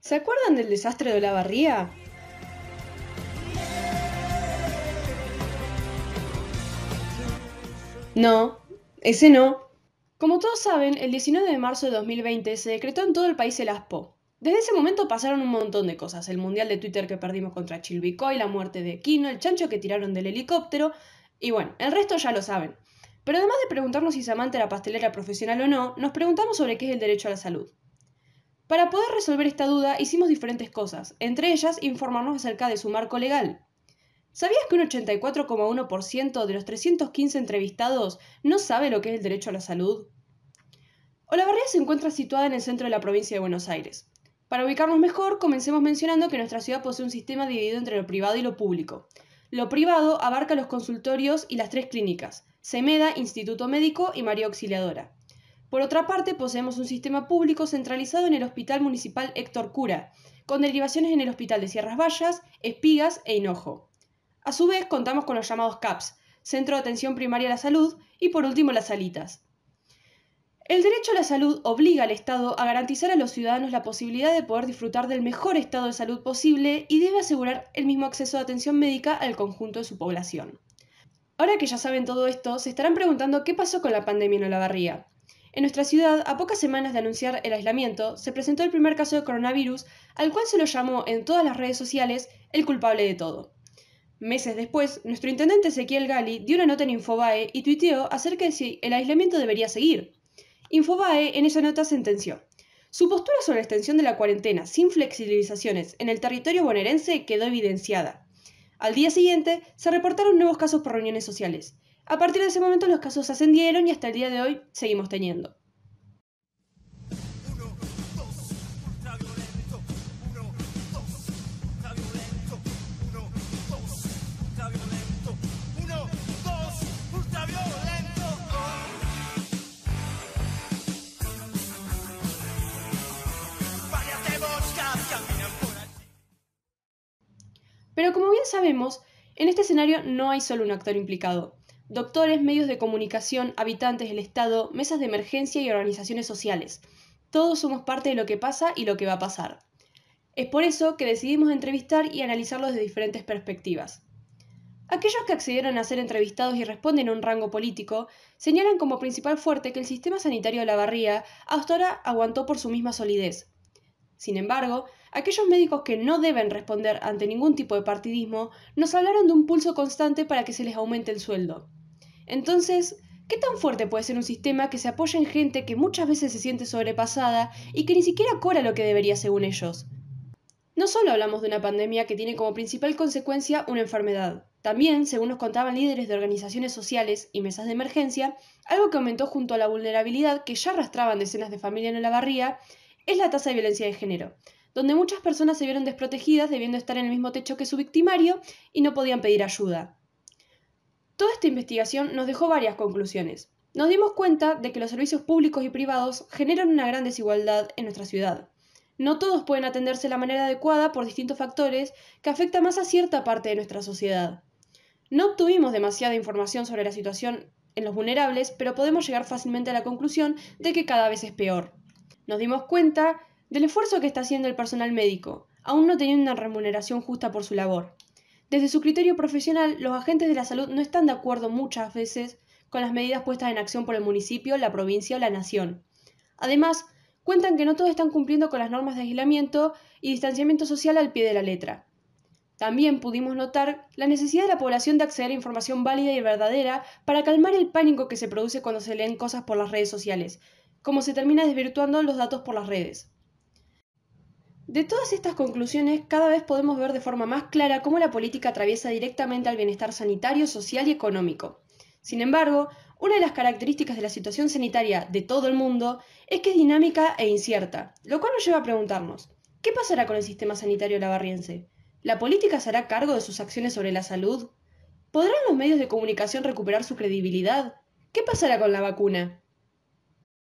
¿Se acuerdan del desastre de la Olavarría? No, ese no. Como todos saben, el 19 de marzo de 2020 se decretó en todo el país el ASPO. Desde ese momento pasaron un montón de cosas, el mundial de Twitter que perdimos contra y la muerte de Kino, el chancho que tiraron del helicóptero, y bueno, el resto ya lo saben. Pero además de preguntarnos si Samantha era pastelera profesional o no, nos preguntamos sobre qué es el derecho a la salud. Para poder resolver esta duda hicimos diferentes cosas, entre ellas informarnos acerca de su marco legal. ¿Sabías que un 84,1% de los 315 entrevistados no sabe lo que es el derecho a la salud? Olavarría se encuentra situada en el centro de la provincia de Buenos Aires. Para ubicarnos mejor, comencemos mencionando que nuestra ciudad posee un sistema dividido entre lo privado y lo público. Lo privado abarca los consultorios y las tres clínicas, Semeda, Instituto Médico y María Auxiliadora. Por otra parte, poseemos un sistema público centralizado en el Hospital Municipal Héctor Cura, con derivaciones en el Hospital de Sierras Vallas, Espigas e Hinojo. A su vez, contamos con los llamados CAPS, Centro de Atención Primaria a la Salud, y por último las salitas. El derecho a la salud obliga al Estado a garantizar a los ciudadanos la posibilidad de poder disfrutar del mejor estado de salud posible y debe asegurar el mismo acceso de atención médica al conjunto de su población. Ahora que ya saben todo esto, se estarán preguntando qué pasó con la pandemia en Olavarría. En nuestra ciudad, a pocas semanas de anunciar el aislamiento, se presentó el primer caso de coronavirus, al cual se lo llamó en todas las redes sociales el culpable de todo. Meses después, nuestro intendente Ezequiel Gali dio una nota en Infobae y tuiteó acerca de si el aislamiento debería seguir. Infobae en esa nota sentenció. Su postura sobre la extensión de la cuarentena sin flexibilizaciones en el territorio bonaerense quedó evidenciada. Al día siguiente, se reportaron nuevos casos por reuniones sociales. A partir de ese momento los casos ascendieron y hasta el día de hoy seguimos teniendo. Pero como bien sabemos, en este escenario no hay solo un actor implicado. Doctores, medios de comunicación, habitantes del Estado, mesas de emergencia y organizaciones sociales. Todos somos parte de lo que pasa y lo que va a pasar. Es por eso que decidimos entrevistar y analizarlo desde diferentes perspectivas. Aquellos que accedieron a ser entrevistados y responden a un rango político señalan como principal fuerte que el sistema sanitario de la barría hasta ahora aguantó por su misma solidez, sin embargo, aquellos médicos que no deben responder ante ningún tipo de partidismo nos hablaron de un pulso constante para que se les aumente el sueldo. Entonces, ¿qué tan fuerte puede ser un sistema que se apoya en gente que muchas veces se siente sobrepasada y que ni siquiera cobra lo que debería según ellos? No solo hablamos de una pandemia que tiene como principal consecuencia una enfermedad, también, según nos contaban líderes de organizaciones sociales y mesas de emergencia, algo que aumentó junto a la vulnerabilidad que ya arrastraban decenas de familias en la barría, es la tasa de violencia de género, donde muchas personas se vieron desprotegidas debiendo estar en el mismo techo que su victimario y no podían pedir ayuda. Toda esta investigación nos dejó varias conclusiones. Nos dimos cuenta de que los servicios públicos y privados generan una gran desigualdad en nuestra ciudad. No todos pueden atenderse de la manera adecuada por distintos factores que afectan más a cierta parte de nuestra sociedad. No obtuvimos demasiada información sobre la situación en los vulnerables, pero podemos llegar fácilmente a la conclusión de que cada vez es peor nos dimos cuenta del esfuerzo que está haciendo el personal médico, aún no teniendo una remuneración justa por su labor. Desde su criterio profesional, los agentes de la salud no están de acuerdo muchas veces con las medidas puestas en acción por el municipio, la provincia o la nación. Además, cuentan que no todos están cumpliendo con las normas de aislamiento y distanciamiento social al pie de la letra. También pudimos notar la necesidad de la población de acceder a información válida y verdadera para calmar el pánico que se produce cuando se leen cosas por las redes sociales, como se termina desvirtuando los datos por las redes. De todas estas conclusiones, cada vez podemos ver de forma más clara cómo la política atraviesa directamente al bienestar sanitario, social y económico. Sin embargo, una de las características de la situación sanitaria de todo el mundo es que es dinámica e incierta, lo cual nos lleva a preguntarnos, ¿qué pasará con el sistema sanitario lavarriense? ¿La política se hará cargo de sus acciones sobre la salud? ¿Podrán los medios de comunicación recuperar su credibilidad? ¿Qué pasará con la vacuna?